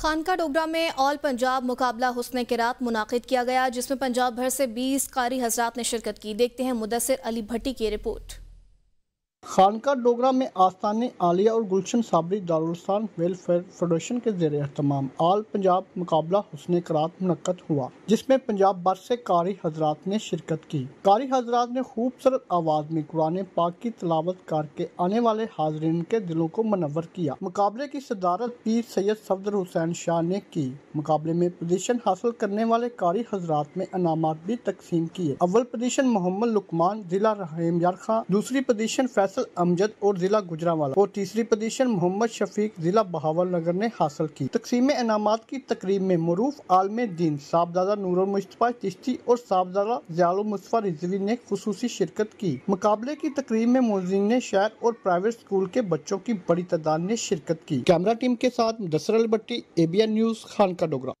खानका डोगरा में ऑल पंजाब मुकाबला हुसन किरात मुनद किया गया जिसमें पंजाब भर से 20 कारी हजरात ने शिरकत की देखते हैं मुदसर अली भट्टी की रिपोर्ट खानका डोगरा में आस्थान आलिया और गुलशन साबरी दारुलस्तान वेलफेयर फेडरेशन के जेर अहतमाम आल पंजाब मुकाबला हुसन करात मनक़द हुआ जिसमें पंजाब भर से कारी हजरात ने शिरकत की कारी हजरात ने खूबसूरत आवाज में कुरान पाक की तलावत करके आने वाले हाजरीन के दिलों को मनवर किया मुकाबले की सदारत पीर सैयद सफदर हुसैन शाह ने की मुकाबले में पोजिशन हासिल करने वाले कारी हजरात में इनामत भी तकसीम किए अव्वल पोजिशन मोहम्मद लुकमान जिला रहीम यार दूसरी पोजिशन फैसल कौंसल अमजद और जिला गुजरावाला और तीसरी पोजीशन मोहम्मद शफीक जिला बहावल नगर ने हासिल की तकसीम इनाम की तकरीब में मरूफ आलम दीन साहबजादा नूर मुश्तफ़ा चिश्ती और साहबजादा जयालो मुस्तफ़ा रिजवी ने खसूस शिरकत की मुकाबले की तकरीब में मोजिन ने शहर और प्राइवेट स्कूल के बच्चों की बड़ी तादाद ने शिरकत की कैमरा टीम के साथ दसरल बट्टी एबीएन न्यूज़ खान का डोगरा